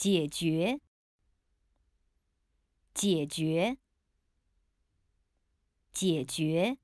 解决，解决，解决。